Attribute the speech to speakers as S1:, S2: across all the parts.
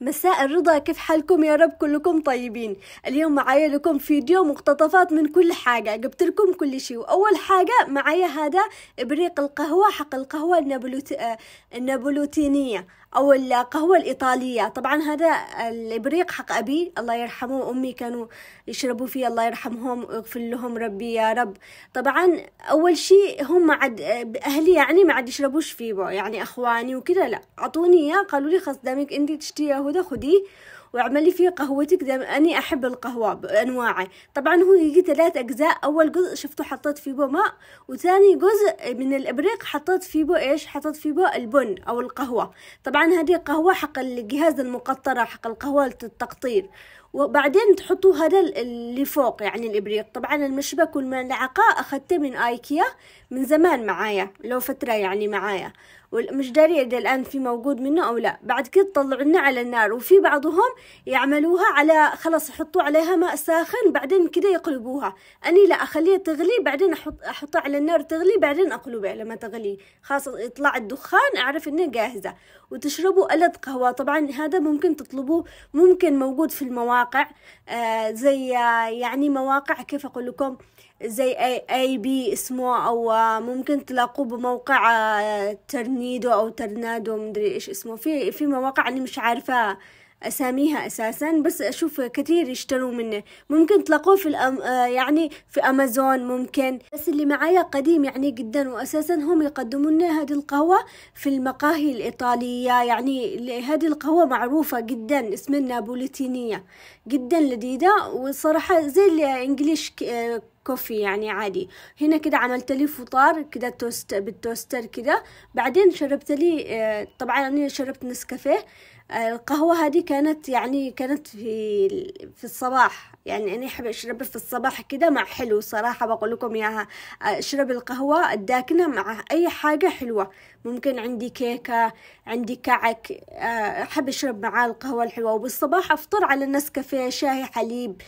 S1: مساء الرضا كيف حالكم يا رب كلكم طيبين اليوم معايا لكم فيديو مقتطفات من كل حاجة جبت لكم كل شيء وأول حاجة معايا هذا إبريق القهوة حق القهوة النابلوت... آه، النابلوتينية أو القهوة الإيطالية طبعا هذا الإبريق حق أبي الله يرحمه وأمي كانوا يشربوا فيه الله يرحمهم ويغفر لهم ربي يا رب طبعا أول شيء هم ما عاد أهلي يعني ما عاد يشربوش فيه يعني أخواني وكذا لا أعطوني إياه قالوا لي خلاص دامك أنت تشتيه هدى خذيه واعملي فيه قهوتك دام أني أحب القهوة بأنواعه طبعا هو يجي ثلاث أجزاء أول جزء شفته حطيت فيه بو ماء وثاني جزء من الإبريق حطيت فيه بو إيش حطيت فيه بو البن أو القهوة طبعا هذه قهوة حق الجهاز المقطرة حق القهوة التقطير وبعدين تحطوا هذا اللي فوق يعني الإبريق طبعا المشبك والملعقة اخذته من آيكيا من زمان معايا لو فترة يعني معايا مش دارية إذا الآن في موجود منه أو لا بعد كده طلعونا على النار وفي بعضهم يعملوها على خلاص يحطوا عليها ماء ساخن بعدين كده يقلبوها أني لا أخليها تغلي بعدين أحط أحطها على النار تغلي بعدين أقلبها لما تغلي خلاص يطلع الدخان أعرف إنها جاهزة وتشربوا ألد قهوة طبعا هذا ممكن تطلبوه ممكن موجود في المواقع آه زي آه، يعني مواقع كيف أقول لكم زي اي اي بي اسمه او ممكن تلاقوه بموقع آه، ترنيدو او ترنادو مدري ايش اسمه في في مواقع انا مش عارفه اساميها اساسا بس اشوف كثير يشتروا منه ممكن تلاقوه في الأم... آه، يعني في امازون ممكن بس اللي معايا قديم يعني جدا واساسا هم يقدموا لنا هذه القهوه في المقاهي الايطاليه يعني هذه القهوه معروفه جدا اسمها النابوليتينيه جدا لذيذه وصراحه زي الانجليش آه، كوفي يعني عادي هنا كده عملت لي فطار كده توست بالتوستر كده بعدين شربت لي آه، طبعا انا شربت نسكافيه آه، القهوة هذه كانت يعني كانت في في الصباح يعني أنا أحب أشربها في الصباح كده مع حلو صراحة بقول لكم إياها آه، أشرب القهوة الداكنة مع أي حاجة حلوة ممكن عندي كيكة عندي كعك أحب أشرب معاه القهوة الحلوة وبالصباح أفطر على النسكافيه شاهي حليب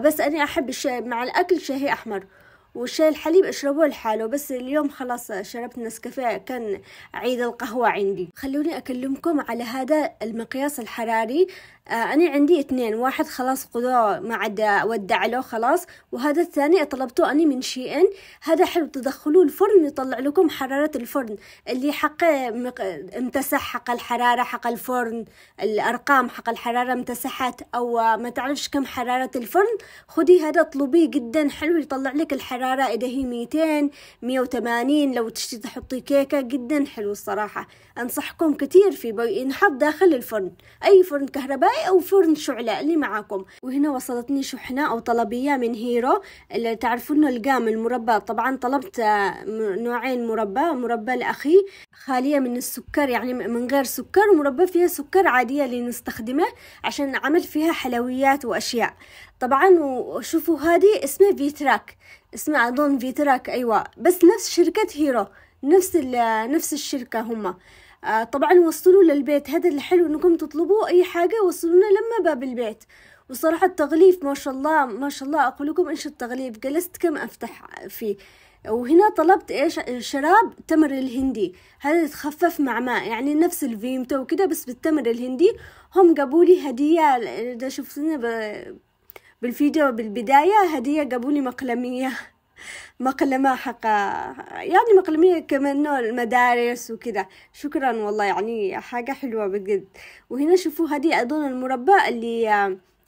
S1: بس أنا أحب مع الأكل شاهي الأحمر والشاي الحليب اشربوه لحاله بس اليوم خلاص شربت نسكافيه كان عيد القهوة عندي خلوني اكلمكم على هذا المقياس الحراري آه انا عندي اثنين واحد خلاص قضوه ما عاد ودع له خلاص وهذا الثاني طلبته انا من شي ان هذا حلو تدخلوه الفرن يطلع لكم حرارة الفرن اللي حق مق... امتسح حق الحرارة حق الفرن الارقام حق الحرارة امتسحت او ما تعرفش كم حرارة الفرن خدي هذا اطلبيه جدا حلو يطلع لك الحرارة الحرارة هي 200 180 لو تشتي تحطي كيكة جدا حلو الصراحة أنصحكم كتير في بي ينحط داخل الفرن أي فرن كهربائي أو فرن شعلة اللي معاكم وهنا وصلتني شحنة أو طلبية من هيرو اللي تعرفونه القام المربى طبعا طلبت آه، نوعين مربى مربى لأخي خالية من السكر يعني من غير سكر مربى فيها سكر عادية اللي نستخدمه عشان عمل فيها حلويات وأشياء طبعا وشوفوا هذه اسمها فيتراك اسمها اظن فيتراك ايوه بس نفس شركة هيرو نفس نفس الشركة هما آه، طبعا وصلوا للبيت هذا الحلو انكم تطلبوا اي حاجة وصلونا لما باب البيت وصراحة التغليف ما شاء الله ما شاء الله اقول لكم ايش التغليف جلست كم افتح فيه وهنا طلبت ايش شراب تمر الهندي هذا يتخفف مع ماء يعني نفس الفيمتو وكده بس بالتمر الهندي هم جابوا لي هدية ده شفتنا بالفيديو بالبداية هدية جابوا مقلمية مقلمة حق يعني مقلمية كمان نوع المدارس وكذا شكرا والله يعني حاجة حلوة بجد وهنا شوفوا هذه أظن المربى اللي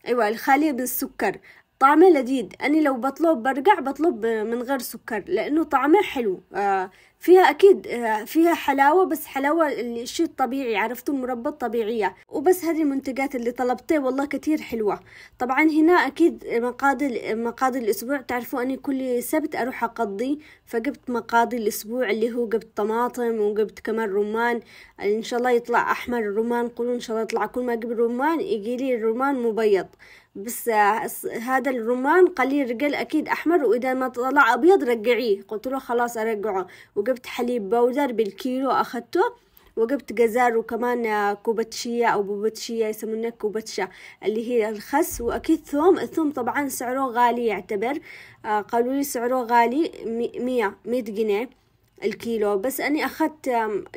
S1: أيوة الخالية بالسكر طعمه لذيذ أنا لو بطلب برجع بطلب من غير سكر لأنه طعمه حلو آه، فيها أكيد آه، فيها حلاوة بس حلاوة الشيء الطبيعي عرفتوا المربى الطبيعية وبس هذه المنتجات اللي طلبتها والله كثير حلوة طبعا هنا أكيد مقاضي مقاضي الأسبوع تعرفوا أني كل سبت أروح أقضي فجبت مقاضي الأسبوع اللي هو جبت طماطم وجبت كمان رمان إن شاء الله يطلع أحمر الرمان قولوا إن شاء الله يطلع كل ما أجيب رمان يجي لي الرمان مبيض بس آه، هذا الرمان قليل رجال أكيد أحمر وإذا ما طلع أبيض رجعيه قلت له خلاص أرجعه وجبت وجبت حليب بودر بالكيلو أخذته وجبت جزر وكمان آه، كوبتشية أو بوبتشية يسمونها كوبتشة اللي هي الخس وأكيد ثوم الثوم طبعا سعره غالي يعتبر آه، قالوا لي سعره غالي مية مية جنيه الكيلو بس أني أخذت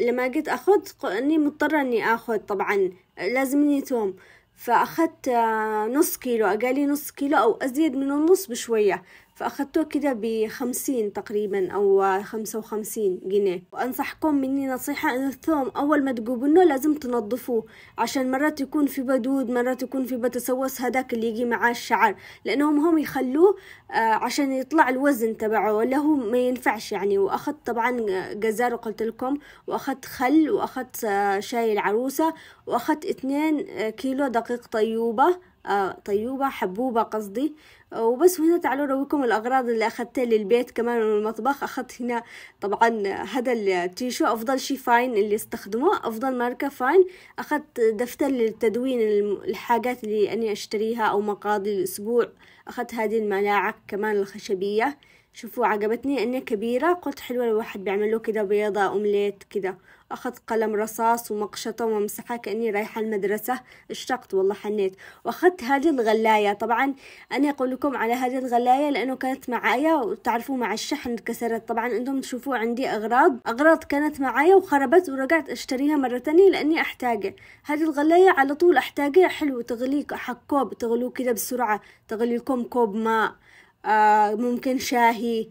S1: لما جيت أخذ أني مضطرة أني أخذ طبعا لازمني ثوم فأخذت آه، نص كيلو أقالي نص كيلو أو أزيد من النص بشوية فأخذته كده بخمسين تقريبا أو خمسة وخمسين جنيه وأنصحكم مني نصيحة أن الثوم أول ما تقوبونه لازم تنظفوه عشان مرات يكون في بدود مرات يكون في بتسوس هذاك اللي يجي معاه الشعر لأنهم هم يخلوه آه، عشان يطلع الوزن تبعه ولا هو ما ينفعش يعني وأخذت طبعا جزار قلت لكم وأخذت خل وأخذت آه، شاي العروسة وأخذت اثنين آه، كيلو دقيق طيوبة آه، طيوبة حبوبة قصدي آه، وبس هنا تعالوا رويكم الأغراض اللي أخذتها للبيت كمان من المطبخ هنا طبعا هذا التيشو أفضل شي فاين اللي استخدمه أفضل ماركة فاين أخذت دفتر للتدوين الحاجات اللي أني أشتريها أو مقاضي الأسبوع أخذت هذه الملاعق كمان الخشبية شوفوا عجبتني انها كبيرة قلت حلوة الواحد بيعمل له كده بيضة اومليت كده أخذ قلم رصاص ومقشطة ومسحة كأني رايحة المدرسة اشتقت والله حنيت وأخذت هذه الغلاية طبعا أنا أقول لكم على هذه الغلاية لأنه كانت معايا وتعرفوا مع الشحن انكسرت طبعا أنتم تشوفوا عندي أغراض أغراض كانت معايا وخربت ورجعت أشتريها مرة تانية لأني أحتاجها هذه الغلاية على طول أحتاجها حلو تغليك حق كوب تغلوه كده بسرعة تغلي لكم كوب ماء آه ممكن شاهي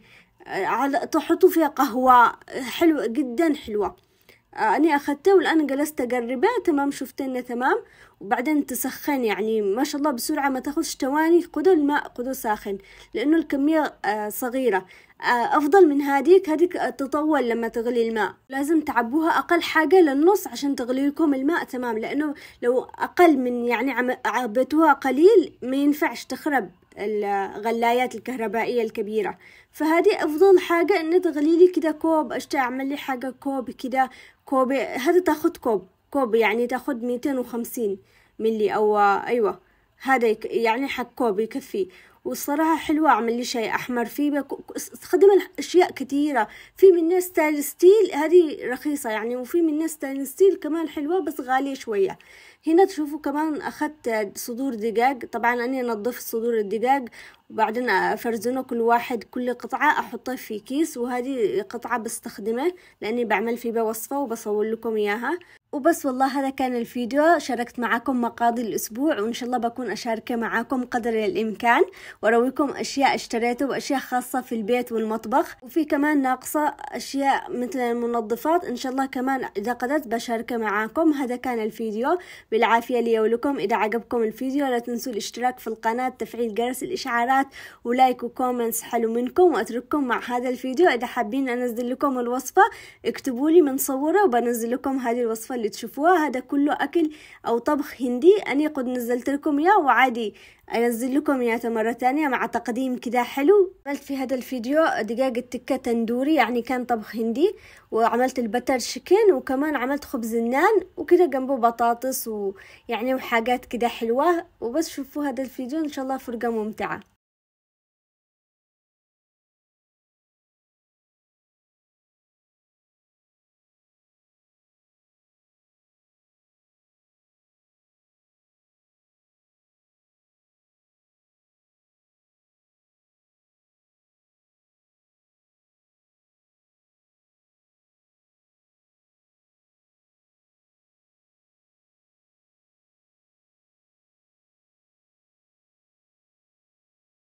S1: آه، على تحطوا فيها قهوة حلوة جدا حلوة آه، أنا أخذته والآن جلست أقربه تمام شفت إنه تمام وبعدين تسخن يعني ما شاء الله بسرعة ما تاخذش تواني خذوا الماء خذوا ساخن لأنه الكمية آه، صغيرة آه، أفضل من هذيك هذيك تطول لما تغلي الماء لازم تعبوها أقل حاجة للنص عشان تغلي لكم الماء تمام لأنه لو أقل من يعني عبيتوها قليل ما ينفعش تخرب الغلايات الكهربائية الكبيرة فهذه أفضل حاجة إن تغلي لي كده كوب أشتري أعمل لي حاجة كوب كده كوب هذا تاخد كوب كوب يعني تاخد ميتين وخمسين ملي أو أيوة هذا يعني حق كوب يكفي والصراحة حلوة اعمل لي شاي احمر في استخدم اشياء كثيرة في منها الناس ستيل هذه رخيصة يعني وفي منها الناس ستيل كمان حلوة بس غالية شوية هنا تشوفوا كمان اخدت صدور دجاج طبعا انا نظفت صدور الدجاج وبعدين افرزنه كل واحد كل قطعة احطه في كيس وهذه قطعة بستخدمه لاني بعمل فيه بوصفة وبصور لكم اياها وبس والله هذا كان الفيديو شاركت معاكم مقاضي الأسبوع وإن شاء الله بكون أشاركه معاكم قدر الإمكان وأرويكم أشياء اشتريته وأشياء خاصة في البيت والمطبخ وفي كمان ناقصة أشياء مثل المنظفات إن شاء الله كمان إذا قدرت بشاركه معاكم هذا كان الفيديو بالعافية لي ولكم إذا عجبكم الفيديو لا تنسوا الاشتراك في القناة تفعيل جرس الإشعارات التعليقات ولايك وكومنتس حلو منكم واترككم مع هذا الفيديو اذا حابين انزل لكم الوصفة اكتبوا لي صوره وبنزل لكم هذه الوصفة اللي تشوفوها هذا كله اكل او طبخ هندي اني قد نزلت لكم اياه وعادي انزل لكم اياه مرة ثانيه مع تقديم كذا حلو عملت في هذا الفيديو دجاج التكة تندوري يعني كان طبخ هندي وعملت البتر شيكن وكمان عملت خبز النان وكذا جنبه بطاطس ويعني وحاجات كده حلوة وبس شوفوا هذا الفيديو ان شاء الله فرقة ممتعة